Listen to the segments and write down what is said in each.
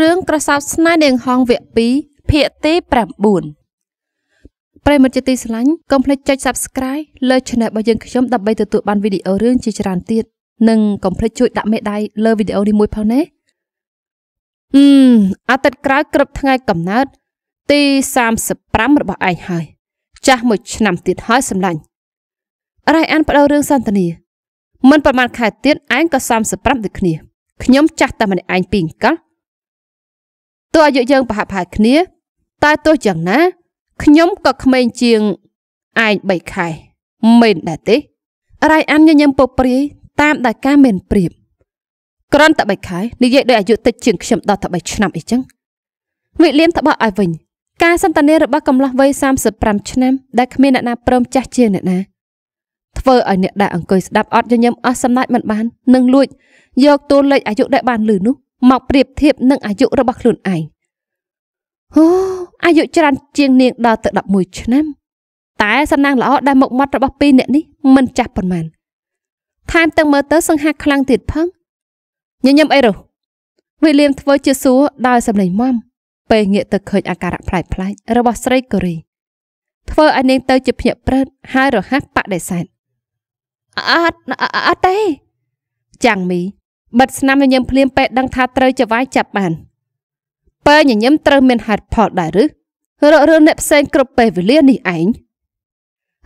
រឿងក្រសោបស្នេហ៍នាងហងវគ្គ2ភាគទី9ប្រិមត្តជាទីស្រឡាញ់កុំភ្លេចចុច Subscribe លើ Channel របស់យើងខ្ញុំដើម្បីទទួលបានវីដេអូរឿងជាច្រើនទៀតនិងកុំភ្លេចជួយ ដាក់មេដៃលើវីដេអូនេះមួយផងណាអឺមអាទិត្យក្រោយគ្រប់ថ្ងៃកំណើតទី35របស់ឯងហើយ ចាស់មួយឆ្នាំទៀតហើយសម្លាញ់រ៉ៃអានបដូររឿងសន្តានាមិនប្រមាណខែទៀតឯងក៏35ដូចគ្នាខ្ញុំចាស់តែម្នាក់ឯងពីអង្កលទោះអាយុយើងប្រហាក់ប្រហែលគ្នាតែទោះយ៉ាងណាខ្ញុំក៏ក្មេងជាងឯង3ខែមែនដែរទេរ៉ៃអានញញឹមពុកព្រាយតាមដែលការមែនប្រៀបក្រាន់តែ3ខែនិយាយដោយអាយុតិចជាងខ្ញុំដល់តែ3ឆ្នាំអីចឹងវិលៀមតបឲ្យវិញការសន្តានារបស់កំឡោះវ័យ35ឆ្នាំដែលគ្មានអ្នកណាព្រមចាស់ជាងអ្នកណាធ្វើឲ្យអ្នកដែលអង្គុយស្ដាប់អត់ញញឹមអស់សំណាច់មិនបាននឹងលួចយកតួលេខអាយុដែលបានលឺនោះមកប្រៀបធៀបនឹងអាយុរបស់ខ្លួនឯងអូអាយុច្រើនជាងនាងដល់ទៅ11ឆ្នាំ តែសំណាងល្អដែលមុខមាត់របស់ពីរអ្នកនេះមិនចាស់ប៉ុន្មានថែមទាំងមើលទៅ សង្ហាខ្លាំងទៀតផងញញឹមអីរស់វិលៀមធ្វើជាសួរដោយសម្លេងមមពេលងាកទៅឃើញអាការៈផ្លែកផ្លែករបស់ស្រីកូរីធ្វើឲ្យនាងទៅជាភ្ញាក់ព្រឹតហើយរហ័សបដិសេធអត់អត់ទេ ចាំងមីបិទស្នាមញញឹមភ្លាមពេលដឹងថាត្រូវចវាយចាប់បានពេលញញឹមត្រូវមានហេតុផលដែរឬរករឿងអ្នកផ្សេងគ្រប់ពេលវេលានេះឯង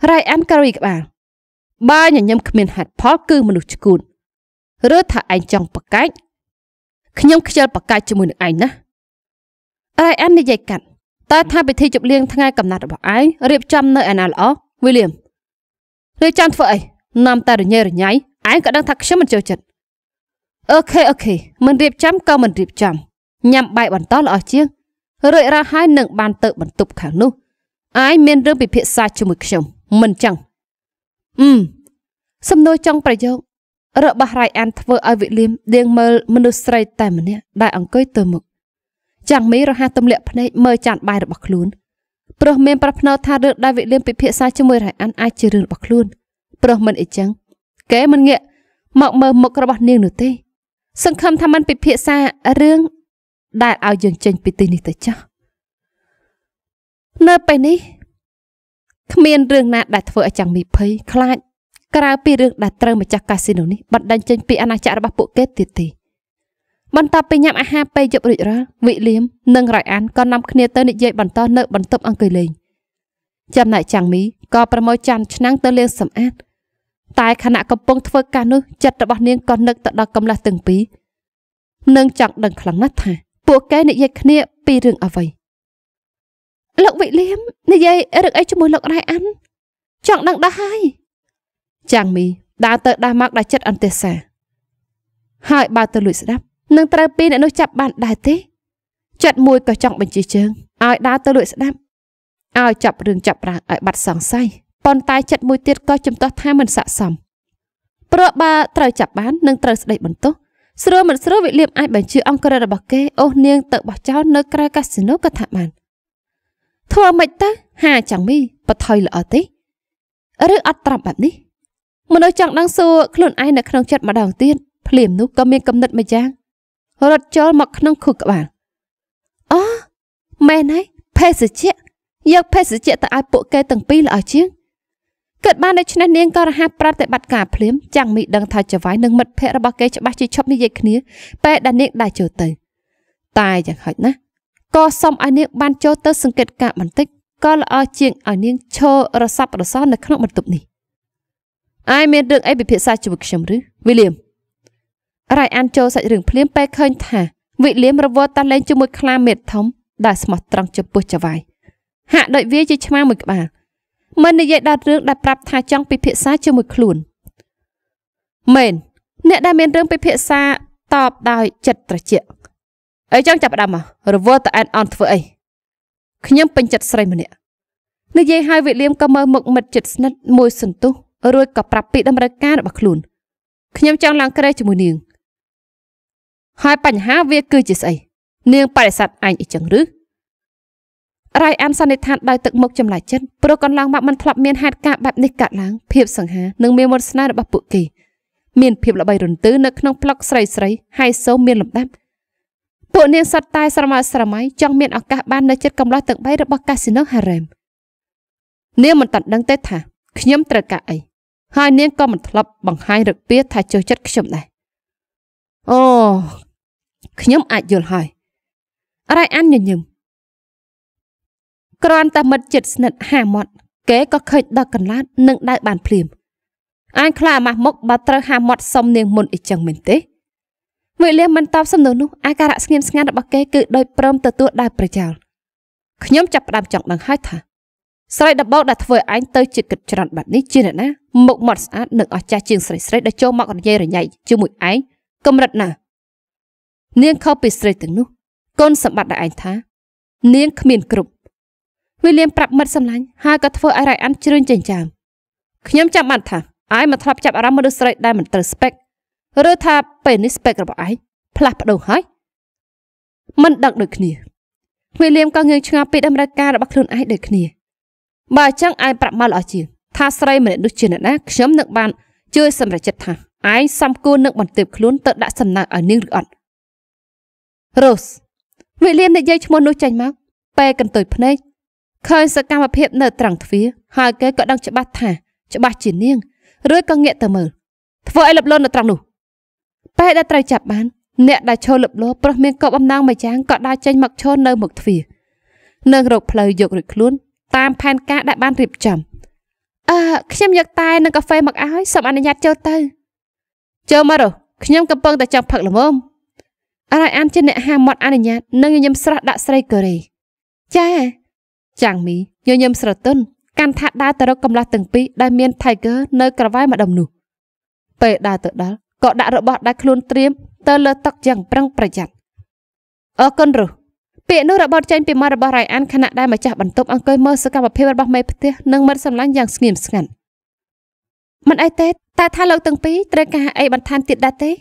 រ៉ៃអានការរីក្បាលបើញញឹមគ្មានហេតុផលគឺមនុស្សឈួនឬថាឯងចង់ប្រកាច់ខ្ញុំខ្ជិលប្រកាច់ជាមួយនឹងឯងណារ៉ៃអាននិយាយកាត់តើថាពិធីជប់លៀងថ្ងៃកំណត់របស់ឯងរៀបចំនៅឯណាល្អវីលៀមរៀបចំធ្វើអីនាំតែរញ៉េរញ៉ៃឯងក៏ដឹងថាខ្ញុំមិនចូលចិត្តអូខេអូខេ មិនរៀបចំក៏មិនរៀបចំញ៉ាំបាយបន្តល្អជាងរួចរាល់ហើយនឹងបានទៅបន្ទប់ខាងនោះអាយមានរឿងពិភាក្សាជាមួយខ្ញុំមិនចឹងអឹមសំណួរចុងប្រយោគរបស់រៃអានធ្វើឲ្យវិលៀមដៀងមើលមនុស្សស្រីតែម្នាក់ដែលអង្គុយទៅមុខចាំងមីរហ័សទម្លាក់ភ្នែកមើលចានបាយរបស់ខ្លួនព្រោះមានប្រភ្នោថារឿងដែលវិលៀមពិភាក្សាជាមួយរៃអានអាចជារឿងរបស់ខ្លួនព្រោះមិនអីចឹងគេមិនងាកមកមើលមុខរបស់នាងនោះទេ សង្ឃឹមថាមិនពិភាក្សារឿងដែលឲ្យយើងចេញពីទីនេះទៅចាស់នៅពេលនេះគ្មានរឿងណាដែលធ្វើឲ្យចាំងមីភ័យខ្លាចក្រៅពីរឿងដែលត្រូវម្ចាស់កាស៊ីណូនេះបណ្ដេញចេញពីអាណាចក្ររបស់ពួកគេទៀតទេបន្ទាប់ពីញ៉ាំអាហារពេលយប់រួចរាល់វិលៀមនិងរ៉ៃអានក៏នាំគ្នាទៅនិយាយបន្តនៅ បន្ទប់អង្គលេងចំណែកចាំងមីក៏ប្រមូលចានឆ្នាំងទៅលាងសម្អាតតែខណៈកំពុងធ្វើការនោះចិត្តរបស់នាងក៏នឹកទៅដល់កំឡះទាំងពីរនឹងចង់ដឹងខ្លាំងណាស់ថាពួកគេនិយាយគ្នា ពីរឿងអ្វីលោកវិលៀមនិយាយរឿងអីជាមួយលោករ៉ៃអានចង់ដឹងដែរហើយចាំងមីដើរទៅដាស់មកដល់ចិត្តអន្តេសាហើយបើទៅលួចស្ដាប់នឹងត្រូវពីអ្នកនោះចាប់បានដែរទេ ចិត្តមួយក៏ចង់បញ្ជាជើងឲ្យដើរទៅលួចស្ដាប់ឲ្យចាប់រឿងចាប់ប្រាស់ឲ្យបាត់សង្ស័យប៉ុន្តែ ចិត្តមួយទៀតក៏ជំទាស់ថាមិនស័កសមព្រោះបើត្រូវចាប់បាននឹងត្រូវស្ដីបន្ទោសស្រួលមិនស្រួលវិលៀមអាចបញ្ជាអង្គរិតរបស់គេអូសនាងទៅបោះចោលនៅក្រៅកាស៊ីណូក៏ថាបានធ្វើមិនទៅហាចាំងមីបថុយល្អទេឬអត់ត្រាប់បែបនេះមនុស្សចង់ដឹងសួរខ្លួនឯងនៅក្នុងចិត្តម្ដងទៀតភ្លាមនោះក៏មានគំនិតមួយយ៉ាងរត់ចូលមកក្នុងខួរក្បាលអូមែនហើយភេសជ្ជៈយកភេសជ្ជៈទៅឲ្យពួកគេទាំងពីរល្អជាងគិតបានដូច្នេះនាងក៏រហ័សប្រតិបត្តិការភ្លាមចាំងមីដឹងថាចវាយនិងមិត្តភ័ក្តិរបស់គេច្បាស់ជាឈប់និយាយគ្នាពេលដែលនាងដើរចូលទៅតែយ៉ាងហោចណាស់ក៏សុំឲ្យនាងបានចូលទៅសង្កេតការបន្តិចក៏ល្អជាងឲ្យនាងឈររសាប់រសោនៅក្នុងបន្ទប់នេះអាយមានរឿងអីពិភាក្សាជាមួយខ្ញុំឬវិលៀមរ៉ៃអានចូលសាច់រឿងភ្លាម ពេលឃើញថាវិលៀមរវល់តាលេងជាមួយខ្លាមេធំដែលស្មោះត្រង់ចំពោះចវាយហាក់ដូចវាជាឆ្មាមួយក្បាលមិននិយាយដល់រឿងដែលប្រាប់ថាចង់ពិភាក្សាជាមួយខ្លួនមែន អ្នកដែលមានរឿងពិភាក្សាតបដោយចិត្តត្រជាក់អីចង់ចាប់ផ្ដើមមករវល់តអែនអន់ធ្វើអីខ្ញុំពេញចិត្តស្រីម្នាក់និយាយហើយវិលៀមក៏មើលមុខមិត្តចិត្តស្និទ្ធមួយសន្ទុះរួចក៏ប្រាប់ពីដំណើរការរបស់ខ្លួនខ្ញុំចង់ឡើង ក្រែជាមួយនាងហើយបញ្ហាវាគឺជាស្អីនាងបរិស័ទអញអីចឹងឬរ៉ៃអានសន្និដ្ឋានដោយទឹកមុខចម្លែកចិត្តព្រោះកន្លងមកมันធ្លាប់មានហេតុការណ៍បែបនេះកើតឡើងភាពសង្ហានិងមានមន្តស្នេហ៍របស់ពួកគេ មានភាពល្បីរន្ទឺនៅក្នុងប្លុកស្រីស្រីហើយសូមមានលំដាប់ពួកនាងសត្វតែស្រមើស្រមៃចង់មានឱកាសបាននៅចិត្តកំឡោះទឹក3របស់កាស៊ីណូ Harem នាងមិនតាន់ដឹងទេថា ខ្ញុំត្រូវការអីហើយ នាងក៏មិនធ្លាប់បង្ហាញរកពីថាចុះចិត្តខ្ញុំដែរអូខ្ញុំអាចយល់ហើយរ៉ៃអានញញឹមគ្រាន់តែមិត្តចិត្តស្និទ្ធហាមាត់គេក៏ខិចដល់កន្លាតនិងដៅបានភ្លាមអញខ្លាអាម៉ាស់មុខបើត្រូវហាមាត់សុំនាងមុនអីចឹងមែនទេមួយលៀមមិនតបសំណួរនោះអាការៈស្ងៀមស្ងាត់របស់គេគឺដោយព្រមទទួលដៅប្រចោលខ្ញុំចាប់ផ្ដើមចង់ដឹងហើយថាស្រីដបោដែលធ្វើឲ្យឯងទៅជិតគិតច្រើនបាត់នេះជាអ្នកណាមុខមាត់ស្អាតនិងអស្ចារ្យជាងស្រីស្រីដែលចូលមករញ៉េរញ៉ៃជាមួយឯងកម្រិតណានាងខុសពីស្រីទាំងនោះគុណសម្បត្តិដែលឯងថានាងគ្មានគ្រប់វេលាប្រាប់មិត្តសម្លាញ់ហើយក៏ធ្វើឲ្យរៃអានជ្រឿនចិញ្ចាមខ្ញុំចាំបានថាអាយមិនធ្លាប់ចាប់អារម្មណ៍មនុស្សស្រីដែលមិនត្រូវស្ពេកឬថាពេលនេះស្ពេករបស់អាយ ផ្លាស់ប្ដូរហើយមិនដឹកដូចគ្នាវេលាក៏ងឿងឆ្ងល់ពីដំណើរការរបស់ខ្លួនអាយដូចគ្នាបើអញ្ចឹងអាយប្រាប់មកល្អជាងថាស្រីម្នាក់នោះជាអ្នកណាខ្ញុំនឹងបានជួយសម្រេចចិត្តថាឯងសំគួរនឹងបន្ទាបខ្លួនទៅដាក់សំណើឲ្យនាងឬអត់រ៉ូសវិលៀមនិយាយឈ្មោះនោះចេញមកពេលកន្ទុយភ្នែកឃើញសកម្មភាព នៅត្រង់ទ្វារហើយគេក៏ដឹងច្បាស់ថាច្បាស់ជានាងរួចក៏ងាកទៅមើលធ្វើឲ្យលបលន់នៅត្រង់នោះពេលដែលត្រូវចាប់បានអ្នកដែលឈរលបលោប្រុសមានកប់អំណងមួយយ៉ាងក៏ដើរចេញមកឈរនៅ មុខទ្វារនឹងរកផ្លូវយករួចខ្លួន តាមផែនការដែលបានរៀបចំអឺខ្ញុំយកតែនឹងកាហ្វេមកឲ្យសូមអនុញ្ញាតចូលទៅចូលមករកខ្ញុំកំពុងតែចង់ផឹកល្មមអរអានជាអ្នកហាមាត់អនុញ្ញាតនិងញញឹមស្រស់ដាក់ស្រីកូរ៉េចាចាងមីញញឹមស្រទន់កាន់ថាដើរទៅរកកំឡោះទាំងពីរដែលមាន Tiger នៅក្រវ៉ែម្ដុំនោះពេលដើរទៅដល់ក៏ដាក់របស់ដែលខ្លួនត្រៀមទៅលើតុយ៉ាងប្រឹងប្រយ័ត្នអរគុណរុសពាក្យនោះរបត់ចេញពីមាត់របស់រ៉ៃអានខណៈដែលម្ចាស់បន្ទប់អង្គុយមើលសកម្មភាពរបស់មេផ្ទះនិងមិត្តសម្លាញ់យ៉ាងស្ងៀមស្ងាត់មិនអីទេតើថាលោកទាំងពីរត្រូវការអីបន្ថែមទៀតដែរទេ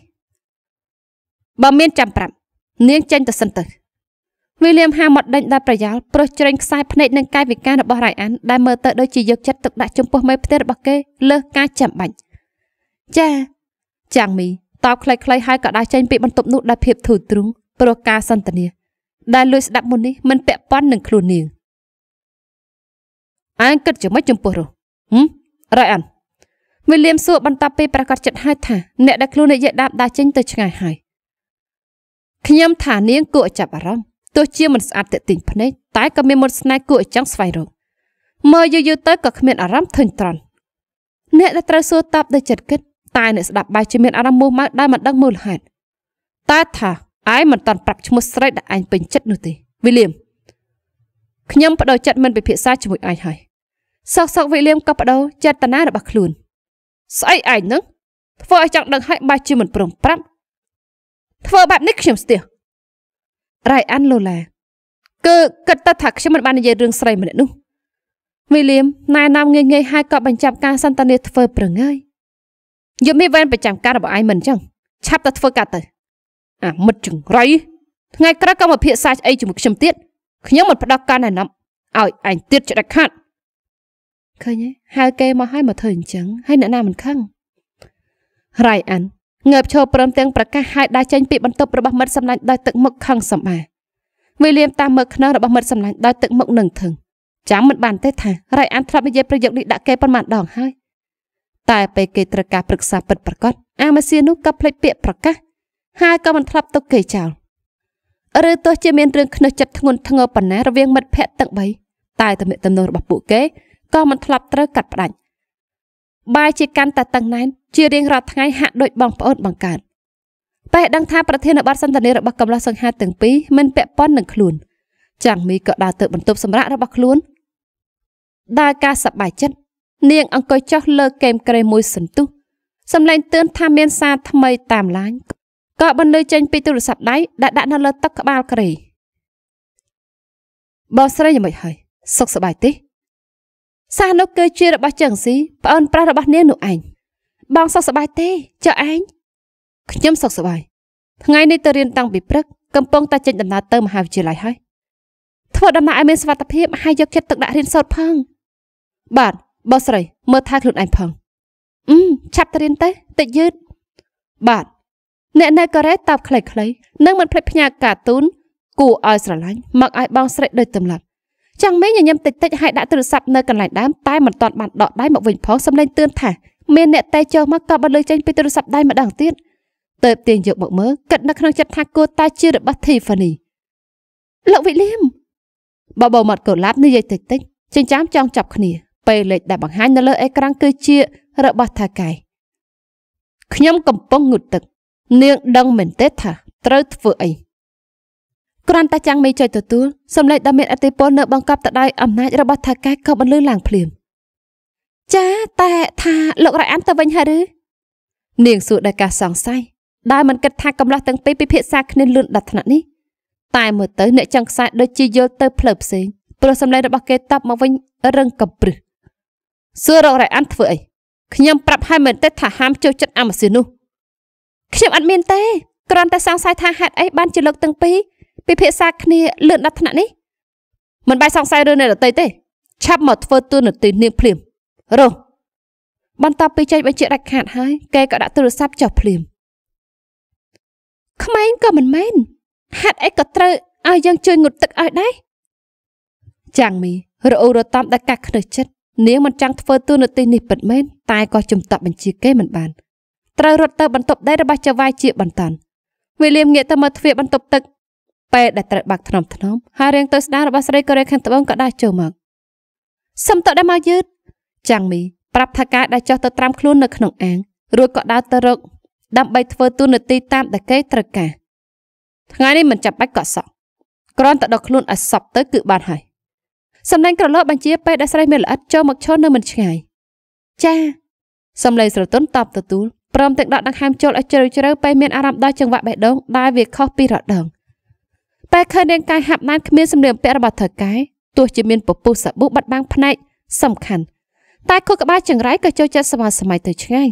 បើមានចាំប្រាប់នាងចេញទៅសិនទៅវីលៀមហាមាត់ដេញដោយប្រយោលព្រោះច្រែងខ្សែភ្នែកនិងកាយវិការរបស់រ៉ៃអានដែលមើលទៅដូចជាយកចិត្តទុកដាក់ចំពោះមេផ្ទះរបស់គេលើសការចាំបាច់ចា ចាងមីតបខ្លីៗហើយក៏ដើរចេញពីបន្ទប់នោះដោយភាពធូរទ្រូងព្រោះការសន្ទនាដែលលួចស្ដាប់មុននេះមិនពាក់ព័ន្ធនឹងខ្លួននាងអែងគិតយ៉ាងម៉េចចំពោះរស់ហឹមរ៉ៃអានវិលៀមសួរបន្តពីប្រកាសចិត្តហើយថាអ្នកដែលខ្លួននិយាយដាប់ដាច់ចេញទៅឆ្ងាយហើយខ្ញុំថានាងគួរចាប់អារម្មណ៍ទោះជាមិនស្អាតទាក់ទាញភ្នែកតែក៏មានមន្តស្នេហ៍គួរឲ្យចង់ស្វែងរកមើលយូរយូរទៅក៏គ្មានអារម្មណ៍ធុញទ្រាន់អ្នកដែលត្រូវសួរតបដោយចិត្តគិតតែអ្នកស្ដាប់បែរជាមានអារម្មណ៍មោះម៉ៅដែលមិនដឹងមូលហេតុតែថាឯងមិនតាន់ប្រាក់ឈ្មោះស្រីដែលឯងពេញចិត្តនោះទេវិលៀមខ្ញុំបដូរចិត្តមិនពិភាក្សាជាមួយឯងហើយសោកសោកវិលៀមក៏បដូរចេតនារបស់ខ្លួនស្អីឯងនឹង ធ្វើឲ្យចង់ដឹងហើយបែរជាមិនព្រមប្រាប់ធ្វើបែបនេះខ្ញុំស្ទះរ៉ៃអានឡូឡាគឺគិតទៅថាខ្ញុំមិនបាននិយាយរឿងស្រីម្នាក់នោះវីលៀមណែនាំងាយងាយហើយក៏បញ្ចប់ការសន្ទនាធ្វើប្រងើយយប់នេះវ៉ែនប្រចាំការរបស់ឯងមិនអញ្ចឹងឆាប់ទៅធ្វើការទៅអាមិត្តចង្រៃថ្ងៃក្រោយក៏មកភាកសាស្អីជាមួយខ្ញុំទៀតខ្ញុំមិនផ្ដោះការណែនាំឲ្យឯងទៀតច្រាច់ខាត់ឃើញទេហៅគេមកឲ្យមកធ្វើអញ្ចឹងហើយអ្នកណាមិនខឹងរ៉ៃអានងើបឈរព្រមទាំងប្រកាសហើយដើរចេញពីបន្ទប់របស់មិត្តសម្លាញ់ដោយទឹកមុខខឹងសម្បាវិលៀមតាមមើលខ្នងរបស់មិត្តសម្លាញ់ដោយទឹកមុខនឹងធឹងចាំមិនបានទេថារៃអានធ្លាប់និយាយប្រយោគនេះដាក់គេប៉ុន្មានដងហើយតែពេលគេត្រូវការប្រឹក្សាពិតប្រាកដអាម៉ាសៀនោះក៏ភ្លេចពាក្យប្រកាសហើយក៏មិនធ្លាប់ទុកគេចោលឬទោះជាមានរឿងខ្នើសចិត្តធ្ងន់ធ្ងរប៉ុណ្ណារវាងមិត្តភ័ក្តិទាំង3តែទំនាក់ទំនងរបស់ពួកគេក៏មិនធ្លាប់ត្រូវកាត់ផ្តាច់បែរជាកាន់តែតឹងណែនជារៀងរាល់ថ្ងៃហាក់ដូចបងប្អូនបង្កើតតែដឹងថាប្រធានបទសន្ទនារបស់កំឡោះសង្ហាទាំងពីរមិនពាក់ព័ន្ធនឹងខ្លួនចាងមីក៏ដើរទៅ បន្ទប់សម្រាប់របស់ខ្លួនដើរការសប្បាយចិត្តនាង អង្គុយចុះលើកែមក្រេមួយសន្ទុះសំឡេងទឿនថាមានសារថ្មីតាមឡាញក៏បន្លឺចេញ ពីទូរស័ព្ទដៃដែលដាក់នៅលើតុក្បាលក្រេបងស្រីយ៉ាងម៉េចហើយសុខសប្បាយទេសាសនោះគឺជារបស់ចឹងស៊ីប្អូនប្រាស់របស់នាងនោះឯងបងសុខសប្បាយទេចុះឯងខ្ញុំសុខសប្បាយថ្ងៃនេះទៅរៀនតាំងពីព្រឹកកំពុងតែចេញដំណើរទៅមហាវិទ្យាល័យហើយធ្វើដំណើរឲ្យមានសុខភាពហើយយកចិត្តទុកដាក់រៀនសូត្រផងបាទបងស្រីមើលថែខ្លួនឯងផងអឺឆាប់ទៅរៀនទៅតិចយឺតបាទអ្នកនៅកូរ៉េតបខ្លីៗនឹងមិនភ្លេចផ្ញើការទូនគួរឲ្យស្រឡាញ់មកឲ្យបងស្រីដូចទំលាប់ចាំងមេញញឹមតិចតិចហើយដាក់ទូរស័ព្ទនៅកន្លែងដើមតែមិនទាន់បានដកដៃមកវិញផងសំឡេងទឿនថាមានអ្នកតេចូលមកក៏បានលើចេញពីទូរស័ព្ទដៃម្ដងទៀតទៅទាញយកមកមើលគិតនៅក្នុងចិត្តថាគួរតែជារបស់ Tiffany លោកវិលៀមបបោមាត់កូឡាតនិយាយតិចតិចចិញ្ចាមចង់ចាប់គ្នា ពេលលេខដែលបង្ហាញនៅលើអេក្រង់គឺជារបស់ថាកែខ្ញុំកំពុងងូតទឹកនាងដឹងមែនទេថាត្រូវធ្វើអីគ្រាន់តែចាំងមេចុចទទួលសម្លេងដ៏មានអធិពលនៅបង្កប់ទៅដោយអំណាចរបស់ថៅកែក៏បន្លឺឡើងភ្លាមចាតែថាលោករ៉ៃអានទៅវិញហើយឬនាងសួរដោយការសង្ស័យដែលមិនគិតថាកំឡោះទាំងពីរពិភាក្សាគ្នាលឿនដល់ថ្នាក់នេះតែមើលទៅអ្នកចង់ខ្សែដូចជាយល់ទៅផ្លូវផ្សេងព្រោះសម្លេងរបស់គេតបមកវិញរឹងកំព្រឹសសួរលោករ៉ៃអានធ្វើអីខ្ញុំប្រាប់ហើយមែនទេថាហាមចូលចិត្តអាម៉ាស៊ីនោះខ្ញុំអត់មានទេគ្រាន់តែសង្ស័យថាហេតុអីបានជាលោកទាំងពីរពិភាក្សាគ្នាលឿនដល់ថ្នាក់នេះមិនបាយសង្ស័យរឿងអ្នកដតីទេឆាប់មកធ្វើទូនាទីនាងភ្លាមរស់បន្ទាប់ពីចេញបញ្ជាដាច់ខាតហើយគេក៏ដាក់ទូរស័ព្ទចុះភ្លាមក្មេងក៏មិនមែនហាត់អីក៏ត្រូវឲ្យយើងជួយងូតទឹកឲ្យដែរចាំងមីរអ៊ូរតាមដាក់កាស់ខ្នឹះចិត្តនាងមិនចង់ធ្វើទូនាទីនេះពិតមែនតែក៏ជំទាស់បញ្ជាគេមិនបានត្រូវរត់ទៅបន្ទប់ដេករបស់ចៅវាយជាបន្តវេលាមងាកទៅមើលទ្វារបន្ទប់ទឹកពេទ្យដែលត្រូវបាក់ថ្នមថ្នមហើយរៀងទៅស្ដាររបស់ស្រីកូរ៉េខាងត្បូងក៏ដាស់ចូលមកសុំតដើរមកយឺតចាំងមី ប្រាប់ថាការដែលចោះទៅត្រាំខ្លួននៅក្នុងអាងរួចក៏ដើរទៅរកដើម្បីធ្វើទូនាទីតាមដែលគេត្រូវការថ្ងៃនេះមិនចាំបាច់កក់សក់គ្រាន់តែដកខ្លួនឲ្យសពទៅគឺបានហើយសម្លេងក្រឡោបញ្ជាពេទ្យដែលស្រីមានល្អិតចូលមកឈរនៅមិនឆ្ងាយចាសម្លេងស្រទន់តបទទួលព្រមទាំងដកដង្ហើមចូលឲ្យជ្រៅជ្រៅពេលមានអារម្មណ៍ដល់ចង្វាក់បេះដូងដែលវាខុសពីរដងតែឃើញរាងកាយហាប់ណែនគ្មានសម្លៀកបំពាក់របស់ថៅកែទោះជាមានពពុះសាប៊ូបាត់បាំងផ្នែកសំខាន់តែខួរក្បាលចង្រៃក៏ចូលចិត្តសម័យសម័យទៅឆ្ងាយ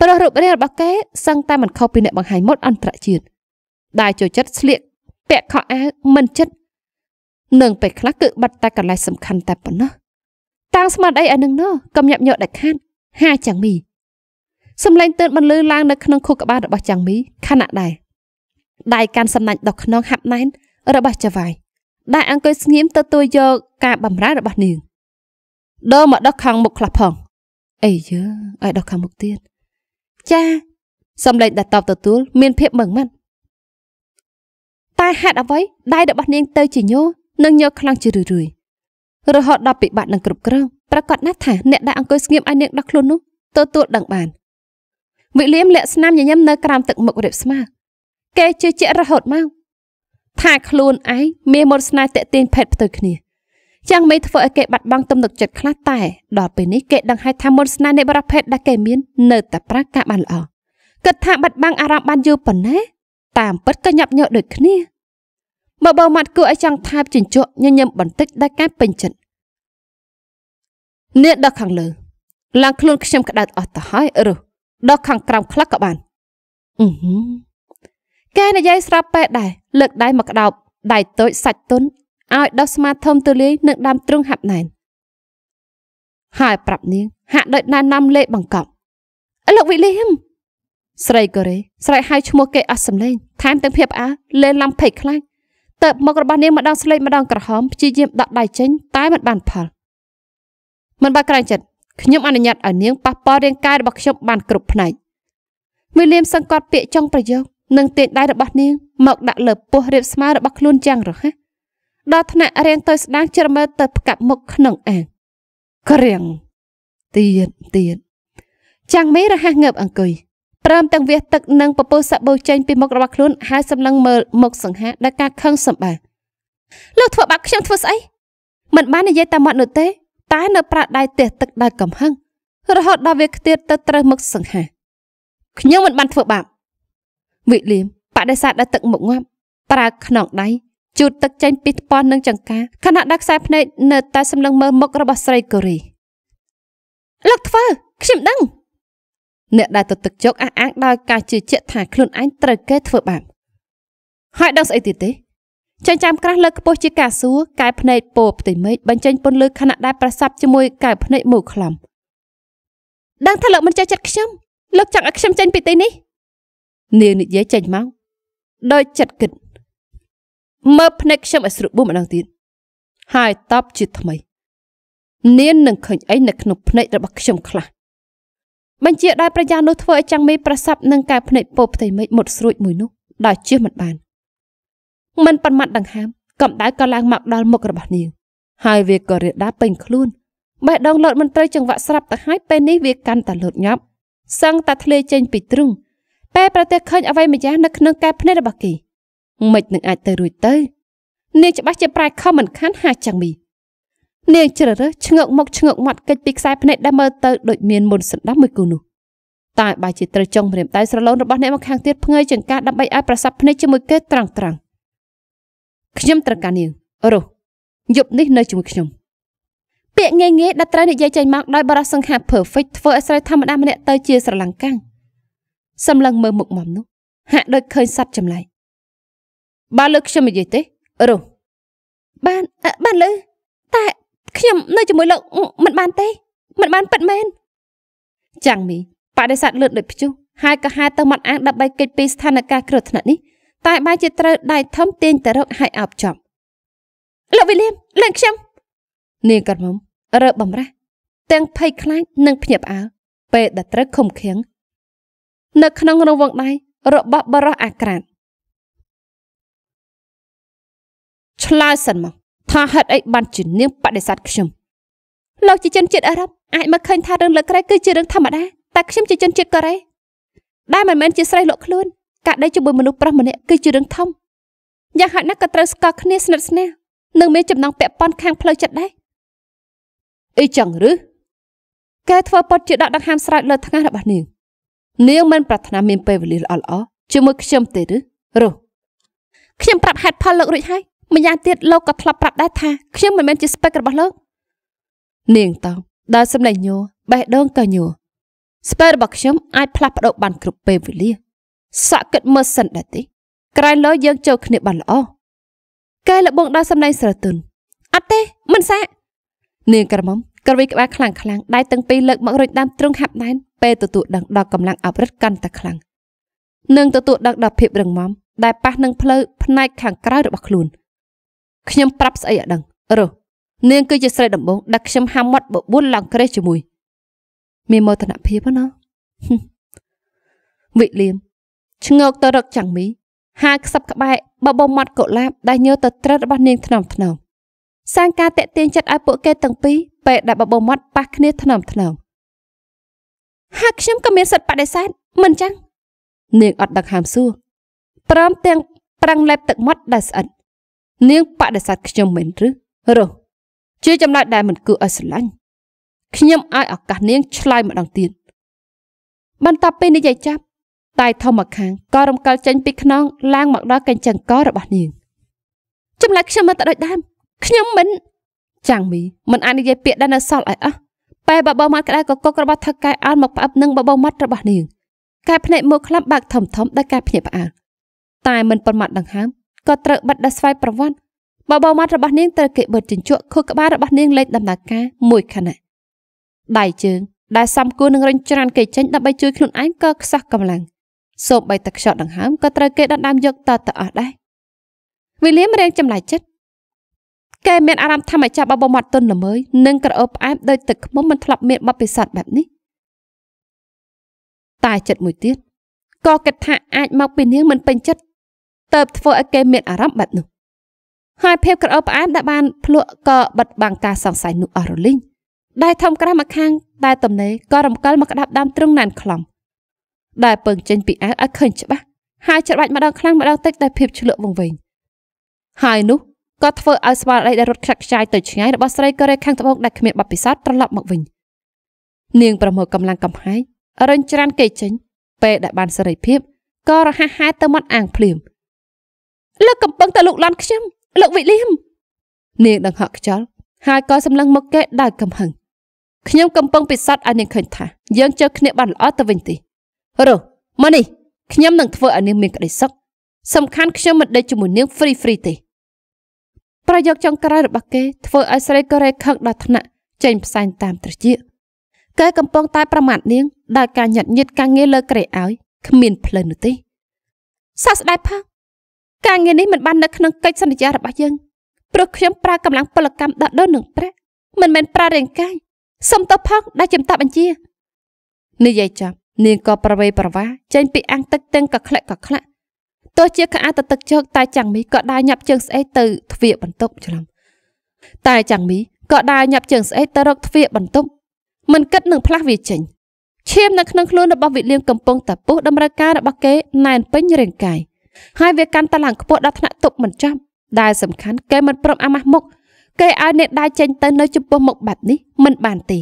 ប្រុសរូបរាងរបស់គេសឹងតែមិនខុសពីអ្នកបង្ហាញម៉ូដអន្តរជាតិដែលចូលចិត្តស្លៀកពាក់ខោអាវមិនចិត្តនឹងពេលខ្លះគឺបាត់តែកន្លែងសំខាន់តែប៉ុណ្ណោះតាំងស្មារតីឲ្យនឹងនោះកំញាប់ញ័រដាច់ខាតហាចាំងមីសំឡេងទើបបន្លឺឡើងនៅក្នុងខួរក្បាលរបស់ចាំងមីខណៈដែរដៃកាន់សំណាញ់ដុសខ្នងហាប់ណែនរបស់ចៅហ្វាយដែលអង្គុយស្ងៀមទទួលយកការបំរើរបស់នាងដើរមកដុសខាងមុខខ្លះផងអីយើឲ្យដុសខាងមុខទៀតចាសំឡេងដែលតបទទួល មានភាពមឹងម៉ាត់តែហេតុអ្វីដៃរបស់នាង ទៅជាញោនិងញោខ្លាំងជារឿយរឿយរហូតដល់ពិបាកនឹងគ្រប់គ្រងប្រកាសណាស់ថាអ្នកដែលអង្គុយស្ងៀមឲ្យនាងដោះខ្លួននោះទទួលដឹងបានវិលៀមលាក់ស្នាមញញឹមនៅក្រោមទឹកមុខរៀបស្មើគេជឿជាក់រហូតមកថាខ្លួនឯងមានមន្តស្នេហ៍តេទៀងភេទផ្ទុយគ្នាយ៉ាងមិនធ្វើឲ្យគេបាត់បង់ទំនុកចិត្តខ្លះតែ ដល់ពេលនេះគេដឹងហើយថាមន្តស្នេហ៍នៃបរិភេទដែលគេមាននៅតែប្រាកដបានល្អគិតថាបាត់បង់អារម្មណ៍បានយូរប៉ុណ្ណាតាមពិតក៏ញាប់ញ័រដូចគ្នាមកបើមាត់គួរឲ្យចង់ថែបជញ្ជក់ញញឹមបន្តិចដែលកែពេញចិត្តនេះដល់ខាងលើឡើងខ្លួន ខ្ញុំក្តៅអស់ទៅហើយឬដល់ខាងក្រោមខ្លះក៏បានអឺហឺគេនិយាយស្រាប់ពេកដែរលើកដៃមកក្តោបដៃតូចសាច់ទុនឲ្យដុសស្មាធំទូលាយនឹងដើមទ្រូងហាប់ណែនហើយប្រាប់នាងហាក់ដូចណែនាំលេបង្កប់លោកវិលៀមស្រីកូរ៉េស្រែកហៅឈ្មោះគេអស់សម្លេងថែមទាំងភាពផ្អើលលេឡំភ័យខ្លាចទៅមុខរបស់នាងម្ដងស្លេកម្ដងក្រហមព្យាយាមដកដៃចេញតែមិនបានផលមិនបាក់ក្រែងចិត្តខ្ញុំអនុញ្ញាតឲ្យនាងប៉ះពាល់រាងកាយរបស់ខ្ញុំបានគ្រប់ផ្នែកវិលៀមសង្កត់ពាក្យចុងប្រយោគនិងទាញដៃរបស់នាងមកដាក់លើពោះរៀបស្មើរបស់ខ្លួនយ៉ាងរហ័សដល់ថ្នាក់រៀងទៅស្ដាងជ្រមើទៅផ្កាប់មុខក្នុងអាងក្រៀងទៀតទៀតចាំងមេរហ័សងើបអង្គុយព្រមទាំងវះទឹកនិងពពុះសាក់បូចេញ ពីមុខរបស់ខ្លួនហើយសម្លឹងមើលមុខសង្ហាដោយការខឹងសម្បា លោកធ្វើបាបខ្ញុំធ្វើស្អីមិនបាននិយាយតាមមាត់នោះទេ តែនៅប្រាក់ដៃទះទឹកដោយកំហឹងរហូតដល់វាខ្ទាតទៅត្រូវមុខសង្ហាខ្ញុំមិនបានធ្វើបាបវិលៀមបដិសេធដល់ទឹកមុខងាប់ប្រើខ្នងដៃ ជូតទឹកចេញពីថ្ពាល់នឹងចង្កាខណៈដាក់ខ្សែភ្នែក នៅតែសម្លឹងមើលមុខរបស់ស្រីកូរីលោកធ្វើខ្ញុំដឹងអ្នកដែលទៅទឹកជោគអះអាងដោយការជឿជាក់ថាខ្លួនឯងត្រូវគេធ្វើបាបហើយដឹងស្អីទៀតទេចិញ្ចាំក្រាស់លើខ្ពស់ជាការសួរកែភ្នែកពោផ្ទៃមេឃបញ្ចេញពន្លឺខណៈដែលប្រសັບជាមួយកែភ្នែកមូលខ្លំដឹងថាលោកមិនចេះចិត្តខ្ញុំលោកចង់ឲ្យខ្ញុំចេញពីទីនេះនាងនិយាយចេញមកដោយចិត្តគិតមើលភ្នែកខ្ញុំឲ្យស្រួលបួសម្ដងទៀតហើយតបជាថ្មី នាងនឹងឃើញអីនៅក្នុងភ្នែករបស់ខ្ញុំខ្លះបញ្ជាដោយប្រយ៉ានោះធ្វើឲ្យចាំងមេប្រសាប់នឹងកែភ្នែកពោផ្ទៃមេឃមុតស្រួចមួយនោះដោយជឿមិនបានមិនប៉ុន្មានដង្ហើមកម្ដៅក៏ឡើងមកដល់មុខរបស់នាង ហើយវាក៏រាលដាលពេញ ខ្លួនបេះដូងលោតមិនត្រូវចង្វាក់ស្រាប់ទៅហើយពេលនេះវាកាន់តែលោតញាប់សឹងតែធ្លាយចេញពីទ្រូងពេលប្រទះឃើញអ្វីម្យ៉ាងនៅក្នុងកែភ្នែករបស់គេមិននឹងអាចទៅរួចទៅនាងច្បាស់ជាប្រែខំមិនខានហាចាំងមី នាងជ្រើរើសឆ្ងើកមុខឆ្ងើកមាត់កិច្ចពីខ្សែភ្នែកដែលមើលទៅដូចមានមុនសណ្ដោះមួយគូនោះតែបើជាត្រូវចង់ព្រាមដៃស្រឡូនរបស់អ្នកមកខាងទៀតភ្ងើយចង្ការដើម្បីឲ្យប្រសាប់ភ្នែកជាមួយគេត្រង់ត្រង់ខ្ញុំត្រូវការនាងរស់យប់នេះនៅជាមួយខ្ញុំ ពាក្យងាយងាយដែលត្រូវនិយាយចេញមកដោយបរិសង្ហា perfect ធ្វើឲ្យស្រីធម្មតាម្នាក់ទៅជាស្រឡាំងកាំងសម្លឹងមើលមុខមាំនោះហាក់ដូចឃើញសัตว์ចម្លែកបើលើខ្ញុំនិយាយទេរស់បានបានលើតែខ្ញុំនៅជាមួយលោកមិនបានទេមិនបានពិតមែនចាំងមីបដិសេធលឿនដូចព្យុះហើយក៏ហែទៅមាត់អាងដើម្បីគេចពីស្ថានភាពគ្រោះថ្នាក់នេះតែបែរជាត្រូវដៃធំទាញទៅរកហើយអោបចប់លោកវិលៀមលែងខ្ញុំនាងក៏មុំរើបំរះទាំងភ័យខ្លាចនិងភ្ញាក់ផ្អើលពេលដែលត្រូវខំខៀងនៅក្នុងរង្វង់ដៃរបស់បរោះអាក្រាតឆ្លើយសិនមកថាហេតុអីបានជានាងបដិសេធខ្ញុំលោកជាជនជាតិអឺរ៉ុបអាចមកឃើញថារឿងលើក្រៃគឺជារឿងធម្មតាតែខ្ញុំជាជនជាតិកូរ៉េដែលមិនមែនជាស្រីលក់ខ្លួនការដេកជាមួយមនុស្សប្រុសម្នាក់គឺជារឿងធំយ៉ាងហោចណាស់ក៏ត្រូវស្គាល់គ្នាស្និទ្ធស្នាលនិងមានចំណងពាក់ព័ន្ធខាងផ្លូវចិត្តដែរអីចឹងឬកែធ្វើប៉ុតជាដកដង្ហើមស្រោចលើថ្ងាសរបស់នាងនាងមិនប្រាថ្នាមានពេលវេលាល្អល្អជាមួយខ្ញុំទេឬរស់ខ្ញុំប្រាប់ហេតុផលលោករួចហើយម្យ៉ាងទៀតលោកក៏ធ្លាប់ប្រាប់ដែរថាខ្ញុំមិនមែនជាស្ពេករបស់លោកនាងតោដល់សម្លេងញួរបេះដូងក៏ញួរស្ពេករបស់ខ្ញុំអាច ផ្លាស់ប្ដូរបានគ្រប់ពេលវេលាសក់គិតមើលសិនដែរទេ ក្រែងលោយើងចូលគ្នាបានល្អកែលបងដល់សម្លេងស្រទន់អត់ទេមិនសាក់នាងក្រមុំក្រវីក្បាលខ្លាំងខ្លាំងដៃទាំងពីរលើកមករុញដើមទ្រង់ហាប់ដែនពេលទទួលដឹងដល់កម្លាំងអបរិទ្ធកាន់តែខ្លាំងនឹងទទួលដឹងដល់ភាពរឹងមាំដែលប៉ះនឹងផ្លូវផ្នែកខាងក្រៅរបស់ខ្លួនខ្ញុំប្រាប់ស្អីអដឹងរើសនាងគឺជាស្រីដំបងដែលខ្ញុំហាមមាត់បបួលឡើងក្រេះជាមួយមានមោទនភាពណាវិលៀមឆ្ងោកទៅរក ចាំងមីហាខ្សឹបក្បែរបបោមាត់កុលាបដែលញើទៅត្រិតរបស់នាងថ្នមថ្នមសាងការតេទៀងចិត្តឲ្យពួកគេទាំងពីរពេលដែលបបោមាត់ប៉ះគ្នាថ្នមថ្នមហើយខ្ញុំក៏មានសិទ្ធិបដិសេធមិនចឹងនាងអត់ដកហាមសួរព្រមទាំងប្រឹងលេបទឹកមាត់ដែលស្អិតនាងបដិសេធខ្ញុំមែនឬរស់ជាចំណុចដែលមិនគួរឲ្យស្រឡាញ់ខ្ញុំឲ្យឱកាសនាងឆ្លើយម្ដងទៀតបន្ទាប់ពីនិយាយចាប់តែធំមកខាងក៏រំកិលចេញពីខ្នងឡើងមកដល់កញ្ចឹងករបស់នាងចម្លែកខ្ញុំមកទៅដូចដើមខ្ញុំមិនចាំងមីមិនអាចនិយាយពាក្យដែលនៅសល់ឲ្យអស់ពេលបបោមាត់ក្តៅកកុករបស់ថៅកែអោនមកផ្អឹបនឹងបបោមាត់របស់នាងកែភ្នែកមួយក្លាប់បើកធំធំដោយការភ្ញាក់ផ្អើលតែមិនប្រមាថដង្ហើមក៏ត្រូវបិទដោយស្វ័យប្រវត្តិបបោមាត់របស់នាងត្រូវគេបិទជញ្ជក់ខួរក្បាលរបស់នាងលេចដំណើរការមួយខណៈដៃជើងដែលសំគួរនឹងរញច្រានគេចេញដើម្បីជួយខ្លួនឯងក៏ខ្សោះកម្លាំងសូម្បីតែខ្យល់ដង្ហើមក៏ត្រូវគេដណ្ដើមយកតទៅអស់ដែរវិលៀមរៀងចម្លែកចិត្តគេមានអារម្មណ៍ថាម្ចាស់បបមាត់ទុនល្មើយនិងក្រអូបផ្អែមដោយទឹកខ្មុំមិនធ្លាប់មានបបពិសោធន៍បែបនេះតែចិត្តមួយទៀតក៏គិតថាអាចមក ពីនាងមិនពេញចិត្តទៅធ្វើឲ្យគេមានអារម្មណ៍បែបនោះហើយភាពក្រអូបផ្អែមដែលបានភ្លក់ក៏បិទបាំងការសង្ស័យនោះអស់រលីងដែលធំក្រាស់មកខាងតែតំណេក៏រំកិលមកក្តាប់ដើមទ្រឹងណែនខ្លំ ដែលពឹងចេញពីអាវឲ្យឃើញច្បាស់ហើយច្របាច់ម្ដងខ្លាំងម្ដងតិចដោយភាពឆ្លក់វង្វេងហើយនោះក៏ធ្វើឲ្យស្មារតីដែលរត់ខ្លាក់ខ្ចាយទៅឆ្ងាយរបស់ស្រីកូរ៉េខាងត្បូងដែលគ្មានបទពិសោធន៍ត្រឡប់មកវិញនាង ប្រមូលកម្លាំងកំហែងរិញច្រានគេចេញ ពេលដែលបានសេរីភាពក៏រហ័សហែទៅមាត់អាងភ្លាមលោកកំពុងតែលោកលាន់ខ្ញុំលោកវិលៀមនាងដង្ហក់ខ្យល់ហើយក៏សម្លឹងមកគេដោយកំហឹងខ្ញុំកំពុងពិសោធន៍ឲ្យនាងឃើញថាយើងជើគ្នាបានល្អទៅវិញទីរស់មកនេះខ្ញុំនឹងធ្វើឲ្យនាងមានក្តីសុខសំខាន់ខ្ញុំមិនដេកជាមួយនាង free free ទេប្រយោគចុងក្រោយរបស់គេធ្វើឲ្យស្រីកូរ៉េខឹងដល់ថ្នាក់ចេញផ្សែងតាម ត្រចៀកគេកំពុងតែប្រមាថនាងដោយការញាត់ញៀតការងារលើក្រេឲ្យគ្មានផ្លូវនោះទេសាស្ដាយផឹងការងារនេះមិនបាននៅក្នុងកិច្ចសន្យារបស់យើងព្រោះខ្ញុំប្រើកម្លាំងពលកម្មដកដូរនឹងព្រះមិនមែនប្រើរាងកាយសុំទៅផឹងដែលចំតាប់បញ្ជានិយាយចាំនាងក៏ប្រវេប្រវាចេញពីអាំងទឹកទាំងកក្លែកកក្លាក់ទោះជាក្អាតទឹកជោកតែចាំងមីក៏ដើរញាប់ជើងស្អេកទៅទ្វារបន្ទប់ច្រឡំតែចាំងមីក៏ដើរញាប់ជើងស្អេកទៅរកទ្វារបន្ទប់មិនគិតនឹងផ្លាស់វាចេញឈាមនៅក្នុងខ្លួនរបស់វិលៀមកំពុងតែពុះតម្រូវការរបស់គេណែនពេញរាងកាយហើយវាកាន់តែឡើងខ្ពស់ដល់ថ្នាក់ទប់មិនចាំដែលសំខាន់គេមិនព្រមអាម៉ាស់មុខគេឲ្យអ្នកដាច់ចេញទៅនៅចំពោះមុខបែបនេះមិនបានទេ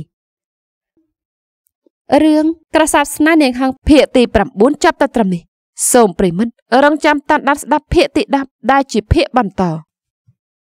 រឿងក្រសាប់ស្នានាងហងភាកទី9ចាប់តែត្រឹមនេះសូមប្រិមិត្តរងចាំតាមដានស្ដាប់ភាគទី10ដែលជាភាគបន្ត។